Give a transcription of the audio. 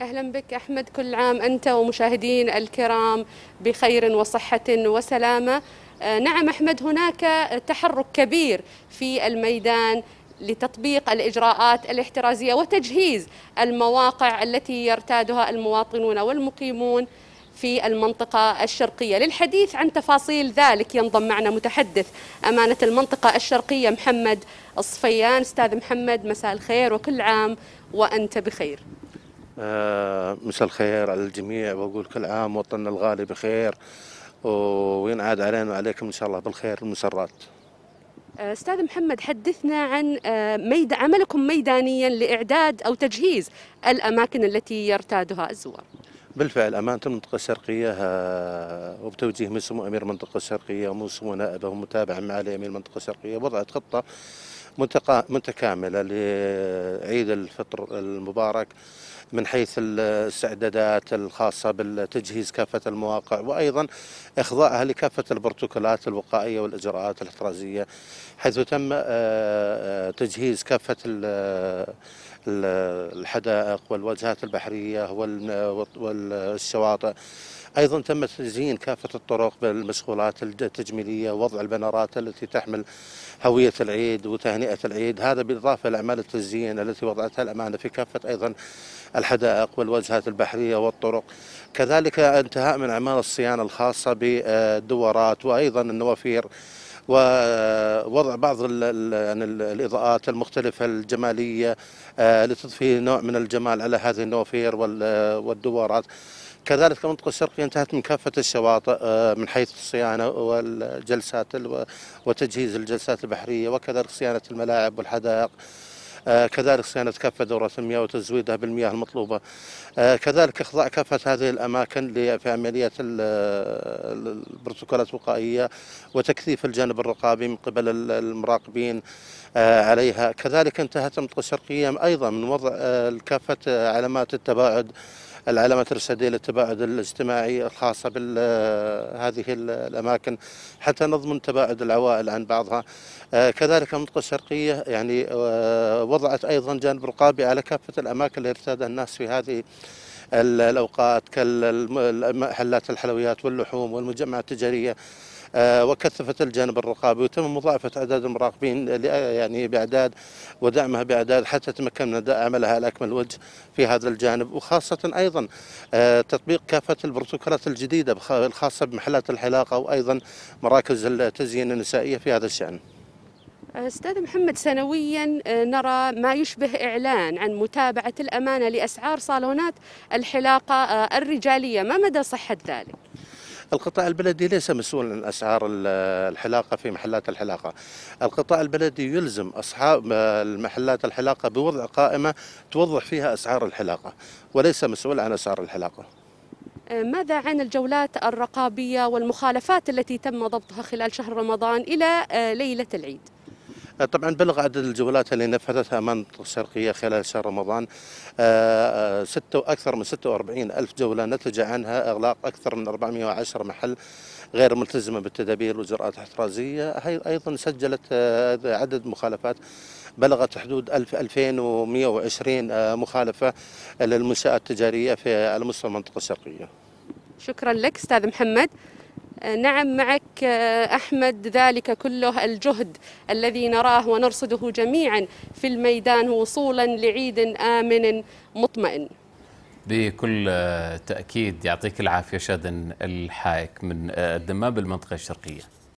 أهلا بك أحمد كل عام أنت ومشاهدين الكرام بخير وصحة وسلامة آه، نعم أحمد هناك تحرك كبير في الميدان لتطبيق الاجراءات الاحترازيه وتجهيز المواقع التي يرتادها المواطنون والمقيمون في المنطقة الشرقية للحديث عن تفاصيل ذلك ينضم معنا متحدث أمانة المنطقة الشرقية محمد الصفيان أستاذ محمد مساء الخير وكل عام وأنت بخير آه، مساء الخير على الجميع واقول كل عام وطننا الغالي بخير وينعاد علينا وعليكم ان شاء الله بالخير المسرات آه، استاذ محمد حدثنا عن آه، ميد عملكم ميدانيا لاعداد او تجهيز الاماكن التي يرتادها الزوار بالفعل أمانة المنطقة الشرقية وبتوجيه من سمو أمير المنطقة الشرقية ومن سمو نائبه ومتابعة معالي امير المنطقة الشرقية وضعت خطة متكاملة لعيد الفطر المبارك من حيث الاستعدادات الخاصة بالتجهيز كافة المواقع وأيضا إخضاعها لكافة البروتوكولات الوقائية والإجراءات الاحترازية حيث تم آه، آه، تجهيز كافة الحدائق والواجهات البحرية والشواطئ ايضا تم تزيين كافه الطرق بالمشغولات التجميليه ووضع البنرات التي تحمل هويه العيد وتهنئه العيد هذا بالاضافه لاعمال التزيين التي وضعتها الامانه في كافه ايضا الحدائق والوجهات البحرية والطرق كذلك انتهاء من أعمال الصيانة الخاصة بالدورات وأيضا النوافير ووضع بعض يعني الإضاءات المختلفة الجمالية آه، لتضفي نوع من الجمال على هذه النوافير آه، والدورات كذلك المنطقة الشرقية انتهت من كافة الشواطئ آه، من حيث الصيانة والجلسات وتجهيز الجلسات البحرية وكذلك صيانة الملاعب والحدائق آه، كذلك صيانة كافة دورة المياه وتزويدها بالمياه المطلوبة آه، كذلك إخضاع كافة هذه الأماكن في عملية البروتوكولات الوقائية وتكثيف الجانب الرقابي من قبل المراقبين آه، عليها كذلك انتهت المنطقة الشرقية أيضا من وضع كافة علامات التباعد العلامات الارشاديه للتباعد الاجتماعي الخاصه بهذه آه، الاماكن حتى نضمن تباعد العوائل عن بعضها آه، كذلك المنطقه الشرقيه يعني آه، وضعت ايضا جانب رقابي على كافه الاماكن اللي ارتادها الناس في هذه الأوقات كالمحلات الحلويات واللحوم والمجمعات التجارية آه، وكثفت الجانب الرقابي وتم مضاعفة أعداد المراقبين يعني بأعداد ودعمها بأعداد حتى تمكن من عملها على أكمل وجه في هذا الجانب وخاصة أيضا آه، تطبيق كافة البروتوكولات الجديدة الخاصة بمحلات الحلاقة وأيضا مراكز التزيين النسائية في هذا الشأن استاذ محمد سنويا آه، نرى ما يشبه اعلان عن متابعه الامانه لاسعار صالونات الحلاقه آه، الرجاليه، ما مدى صحه ذلك؟ القطاع البلدي ليس مسؤول عن اسعار الحلاقه في محلات الحلاقه. القطاع البلدي يلزم اصحاب آه، المحلات الحلاقه بوضع قائمه توضح فيها اسعار الحلاقه وليس مسؤول عن اسعار الحلاقه. ماذا عن الجولات الرقابيه والمخالفات التي تم ضبطها خلال شهر رمضان الى ليله العيد؟ آه، طبعا بلغ عدد الجولات اللي نفذتها منطقة الشرقية خلال شهر رمضان آه، آه، ستة أكثر من 46 ألف جولة نتج عنها إغلاق أكثر من 410 محل غير ملتزمة بالتدابير والإجراءات الاحترازية أيضا سجلت عدد مخالفات بلغت حدود 1000 2120 مخالفة للمنشآت التجارية في على مستوى المنطقة الشرقية شكرا لك استاذ محمد آه، نعم معك آه، احمد ذلك كله الجهد الذي نراه ونرصده جميعا في الميدان وصولا لعيد امن مطمئن. بكل آه، تاكيد يعطيك العافيه شادن الحايك من الدمام بالمنطقه الشرقيه.